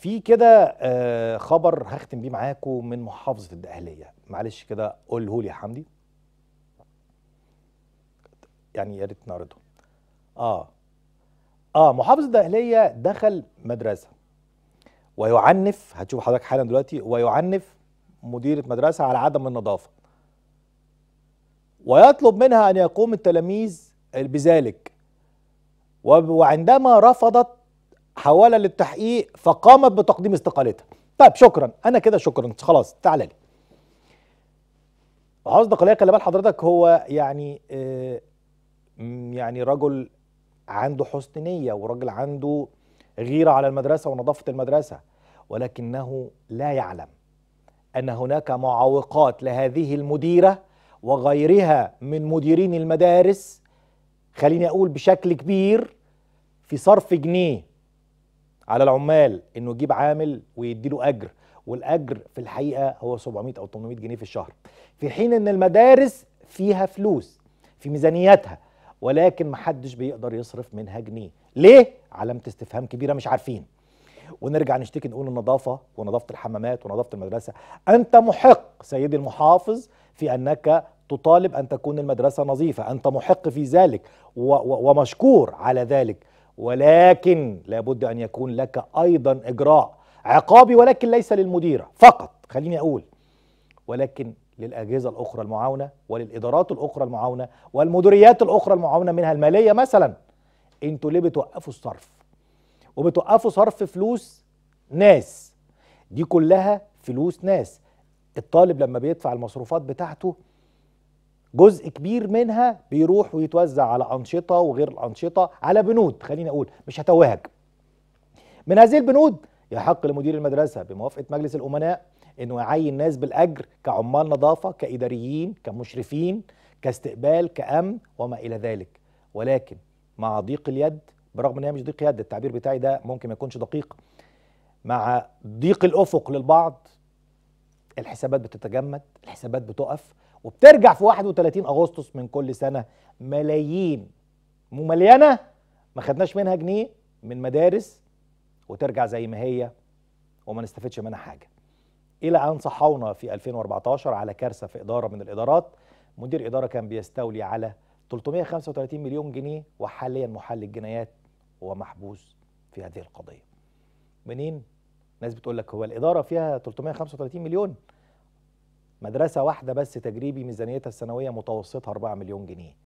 في كده آه، خبر هختم بيه معاكم من محافظه الدقهليه معلش كده قوله لي يا حمدي يعني يا ريت نعرضه اه اه محافظة الدقهليه دخل مدرسه ويعنف هتشوف حضرتك حالا دلوقتي ويعنف مديره مدرسه على عدم النظافه ويطلب منها ان يقوم التلاميذ بذلك وعندما رفضت حوالة للتحقيق فقامت بتقديم استقالتها طيب شكرا انا كده شكرا خلاص تعالى لي عاوز دقليه خلي بال حضرتك هو يعني آه يعني رجل عنده حسن نيه وراجل عنده غيره على المدرسه ونظافه المدرسه ولكنه لا يعلم ان هناك معوقات لهذه المديره وغيرها من مديرين المدارس خليني اقول بشكل كبير في صرف جنيه على العمال انه يجيب عامل ويديله اجر والاجر في الحقيقه هو 700 او 800 جنيه في الشهر في حين ان المدارس فيها فلوس في ميزانياتها ولكن محدش بيقدر يصرف منها جنيه ليه علامه استفهام كبيره مش عارفين ونرجع نشتكي نقول النظافه ونظافه الحمامات ونظافه المدرسه انت محق سيدي المحافظ في انك تطالب ان تكون المدرسه نظيفه انت محق في ذلك ومشكور على ذلك ولكن لابد أن يكون لك أيضا إجراء عقابي ولكن ليس للمديرة فقط خليني أقول ولكن للأجهزة الأخرى المعاونة وللإدارات الأخرى المعاونة والمديريات الأخرى المعاونة منها المالية مثلا أنتوا ليه بتوقفوا الصرف وبتوقفوا صرف فلوس ناس دي كلها فلوس ناس الطالب لما بيدفع المصروفات بتاعته جزء كبير منها بيروح ويتوزع على أنشطة وغير الأنشطة على بنود خليني أقول مش هتوهج من هذه البنود يحق لمدير المدرسة بموافقة مجلس الأمناء أنه يعين ناس بالأجر كعمال نظافة كإداريين كمشرفين كاستقبال كأمن وما إلى ذلك ولكن مع ضيق اليد برغم أنها مش ضيق يد التعبير بتاعي ده ممكن ما يكونش دقيق مع ضيق الأفق للبعض الحسابات بتتجمد الحسابات بتقف وبترجع في 31 اغسطس من كل سنه ملايين مليانه ما خدناش منها جنيه من مدارس وترجع زي ما هي وما نستفدش منها حاجه الى ان صحونا في 2014 على كارثه في اداره من الادارات مدير اداره كان بيستولي على 335 مليون جنيه وحاليا محل الجنايات ومحبوس في هذه القضيه منين ناس بتقول لك هو الاداره فيها 335 مليون مدرسة واحدة بس تجريبي ميزانيتها السنوية متوسطها 4 مليون جنيه